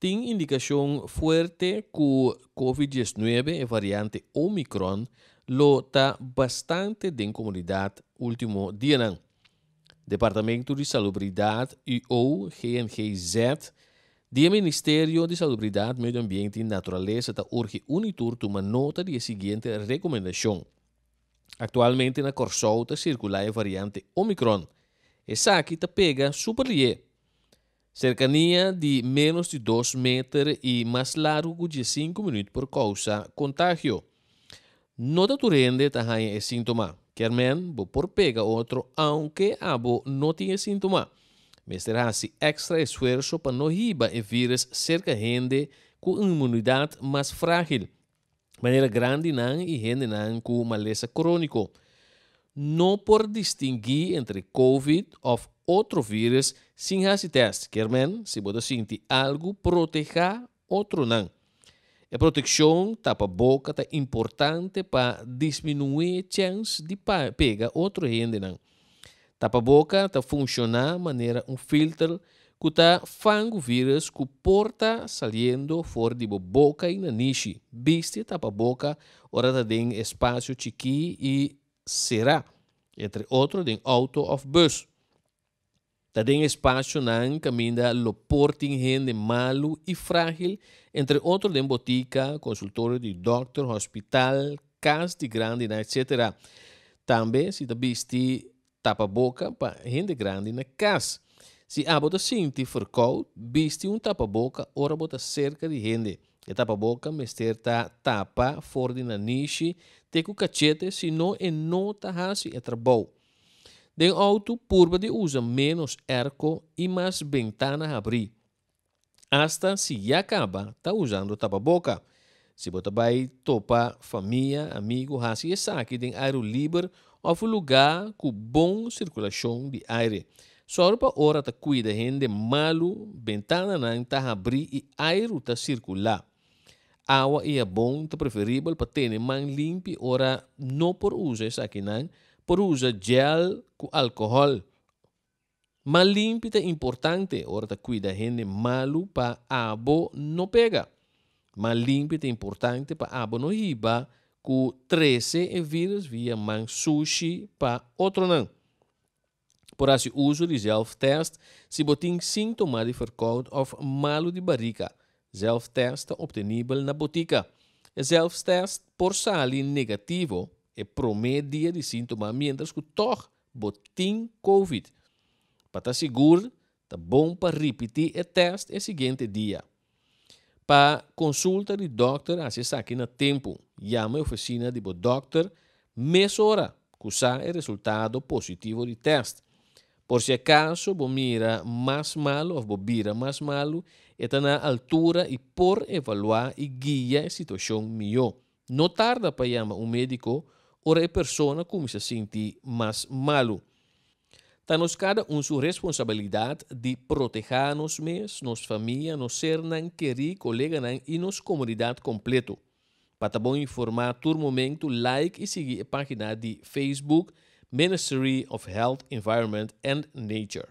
tem indicação forte que o COVID-19, a variante Omicron, lota bastante em comunidade último dia. Departamento de Salubridade e ou GNGZ, do Ministério de Salubridade, Meio Ambiente e Natureza, da urge unitur uma nota de seguinte recomendação. Atualmente na Corsol circula a variante Omicron. Essa aqui pega super liê. Cercania de menos de 2 metros e mais largo de 5 minutos por causa contágio. Nota turende também é sintoma. Kermen, bo por pega outro, aunque abo não tinha sintoma. Mestre hace extra esforço para não riba e vírus cerca gente com imunidade mais frágil. Maneira grande não e gente não com maleza crônico. crônica não pode distinguir entre COVID ou outro vírus sem esse teste. Quer men, se você sentir algo, proteja, outro não. A proteção tapa-boca é tá importante para diminuir a chance de pegar outro gente não. Tapa-boca tá funciona de maneira um filtro que está fango vírus que porta saindo fora de boca e na niche. Viste tapa-boca, ora tá tem espaço chiqui e será, entre outro, den auto of bus. Também espaço nan caminha lo de malo e frágil, entre outro, den botica, consultório de doctor, hospital, casa de grande, etc. Também se da bisti tapa-boca para hende grande na casa. Se a ah, bota sinti verkoud, bisti um tapa-boca, ora bota cerca de hende Etapa-boca, mesterta tapa, fordi na nishi, teku cachete, sino eno tahasi etrabou. Den auto purba de usa menos arco e mais ventana abrir. Hasta se si acaba, tá usando tapa-boca. Se bota vai topa família, amigo, raça e saque, den aero livre of lugar com bom circulação de aire. Só para hora tá cuida gente malu, ventana não está abrindo e aero tá circular água é bom, é preferível para ter mais limpe. ora não por uso, isso aqui não, por usar gel com álcool. Mão limpe é importante, ora tá cuida gente malu para água não pega. Mão limpe é importante para água não riba, com 13 vírus via man sushi para outro não por esse uso de test, se botem sintoma de verkoud of malo de barriga self op de na botica. self zelftest por sali negativo e promedia de sintomas, mientras que toch botim COVID. Para estar seguro, tá bom para repetir o teste no seguinte dia. Para consulta de doctor, acessa aqui na tempo. Chama a oficina de doctor, meia hora, que o resultado positivo de teste. Por si acaso, vou mira mais malo, ou vou vira mais malo, está na altura e por evaluar e guiar a situação melhor. Não tarda para chamar um médico, ou a pessoa como se sentir mais malo. Está nos cada um sua responsabilidade de proteger nos mes, nos família, nos ser, nan queri, colega nan e nos comunidade completo. Para bom informar todo momento, like e seguir a página de Facebook Ministry of Health, Environment and Nature.